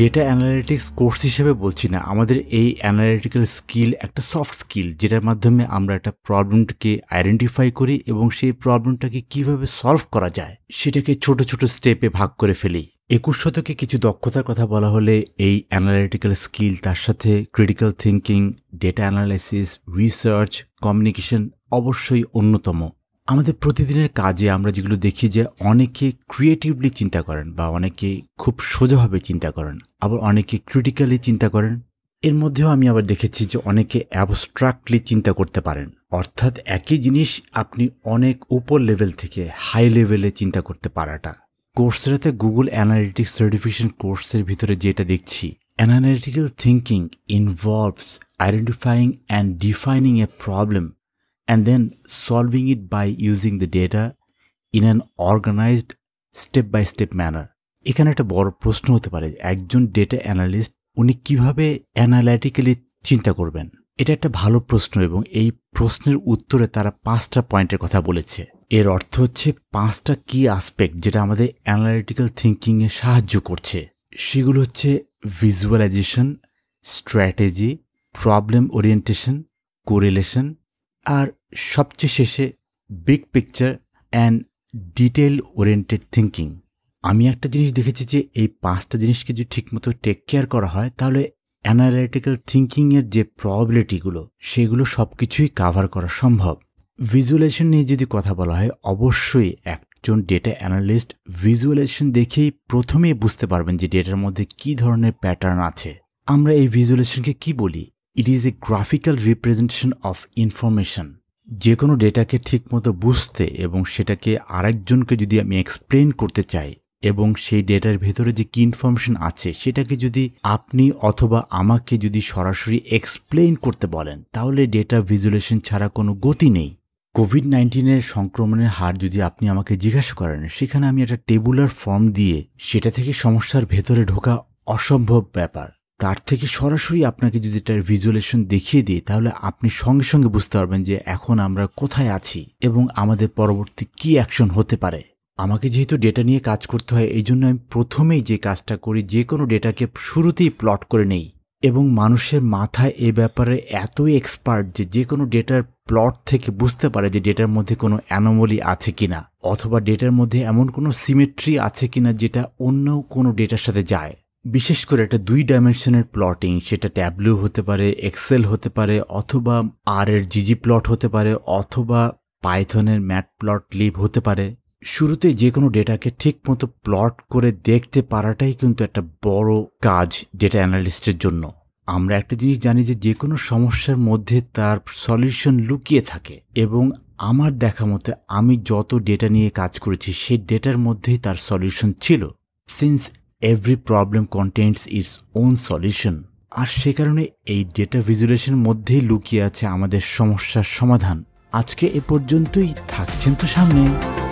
data analytics course হিসেবে বলছি না আমাদের এই অ্যানালিটিক্যাল স্কিল একটা সফট স্কিল যেটার মাধ্যমে আমরা একটা প্রবলেমটাকে আইডেন্টিফাই করি এবং সেই প্রবলেমটাকে কিভাবে সলভ করা যায় সেটাকে ছোট ছোট স্টেপে ভাগ করে ফেলি একুশ শতকে কিছু দক্ষতার কথা বলা হলে এই অ্যানালিটিক্যাল স্কিল তার সাথে critical thinking data analysis research communication অবশ্যই অন্যতম আমাদের প্রতিদিনের কাজে আমরা যেগুলো দেখি যে অনেকে ক্রিয়েটিভলি চিন্তা করেন বা অনেকে খুব সোজাভাবে চিন্তা করেন আবার অনেকে ক্রিটিক্যালি চিন্তা করেন এর মধ্যেও আমি আবার দেখেছি যে অনেকে অ্যাবস্ট্রাক্টলি চিন্তা করতে পারেন অর্থাৎ একই জিনিস আপনি অনেক উপর লেভেল থেকে হাই লেভেলে চিন্তা করতে পারাটা কোর্সেরাতে গুগল অ্যানালিটিক্স সার্টিফিকেশন কোর্সের ভিতরে যেটা দেখছি analytical thinking involves identifying and defining a problem and then solving it by using the data in an organized step by step manner এখানে একটা বড় প্রশ্ন হতে পারে একজন ডেটা অ্যানালিস্ট উনি কিভাবে অ্যানালাইটিক্যালি চিন্তা করবেন এটা একটা ভালো প্রশ্ন এবং এই প্রশ্নের উত্তরে তারা পাঁচটা পয়েন্টের কথা বলেছে এর অর্থ হচ্ছে পাঁচটা কি আসপেক্ট যেটা আমাদের অ্যানালিটিক্যাল থিঙ্কিংয়ে সাহায্য করছে সেগুলো হচ্ছে visualization strategy problem orientation correlation আর সবচেয়ে শেষে big picture and detail oriented thinking আমি একটা জিনিস দেখেছি যে এই পাঁচটা জিনিসকে যদি ঠিকমতো টেক কেয়ার করা হয় তাহলে অ্যানালিটিক্যাল থিঙ্কিংয়ের যে প্রবাবিলিটিগুলো সেগুলো সব কিছুই কাভার করা সম্ভব ভিজুয়ালাইজেশন নিয়ে যদি কথা বলা হয় অবশ্যই একজন ডেটা অ্যানালিস্ট ভিজুয়ালাইজেশন দেখেই প্রথমে বুঝতে পারবেন যে ডেটার মধ্যে কি ধরনের প্যাটার্ন আছে আমরা এই ভিজুয়ালাইজেশনকে কি বলি it is a graphical representation of information যে কোনো ডেটাকে ঠিকমতো বুঝতে এবং সেটাকে আরেকজনকে যদি আমি এক্সপ্লেন করতে চাই এবং সেই ডেটার ভেতরে যে কি ইনফরমেশন আছে সেটাকে যদি আপনি অথবা আমাকে যদি সরাসরি এক্সপ্লেন করতে বলেন তাহলে ডেটা ভিজুয়েশন ছাড়া কোনো গতি নেই কোভিড নাইন্টিনের সংক্রমণের হার যদি আপনি আমাকে জিজ্ঞাসা করেন সেখানে আমি একটা টেবুলার ফর্ম দিয়ে সেটা থেকে সমস্যার ভেতরে ঢোকা অসম্ভব ব্যাপার তার থেকে সরাসরি আপনাকে যদি এটার ভিজুয়ালেশন দেখিয়ে দিই তাহলে আপনি সঙ্গে সঙ্গে বুঝতে পারবেন যে এখন আমরা কোথায় আছি এবং আমাদের পরবর্তী কি অ্যাকশন হতে পারে আমাকে যেহেতু ডেটা নিয়ে কাজ করতে হয় এই জন্য আমি প্রথমেই যে কাজটা করি যে কোনো ডেটাকে শুরুতেই প্লট করে নেই এবং মানুষের মাথায় এ ব্যাপারে এতই এক্সপার্ট যে যে কোনো ডেটার প্লট থেকে বুঝতে পারে যে ডেটার মধ্যে কোনো অ্যানোমলি আছে কিনা অথবা ডেটার মধ্যে এমন কোনো সিমেট্রি আছে কিনা যেটা অন্য কোনো ডেটার সাথে যায় বিশেষ করে একটা দুই ডাইমেনশনের প্লটিং সেটা ট্যাবলু হতে পারে এক্সেল হতে পারে অথবা আর এর জিজি প্লট হতে পারে অথবা পাইথনের ম্যাট প্লট লিভ হতে পারে শুরুতে যে কোনো ডেটাকে ঠিক মতো প্লট করে দেখতে পারাটাই কিন্তু একটা বড় কাজ ডেটা অ্যানালিস্টের জন্য আমরা একটা জিনিস জানি যে যে কোনো সমস্যার মধ্যে তার সলিউশন লুকিয়ে থাকে এবং আমার দেখা মতে আমি যত ডেটা নিয়ে কাজ করেছি সেই ডেটার মধ্যেই তার সলিউশন ছিল since every problem contents its own solution আর সে কারণে এই ডেটা ভিজুয়েশনের মধ্যেই লুকিয়ে আছে আমাদের সমস্যার সমাধান আজকে এ পর্যন্তই থাকছেন তো সামনে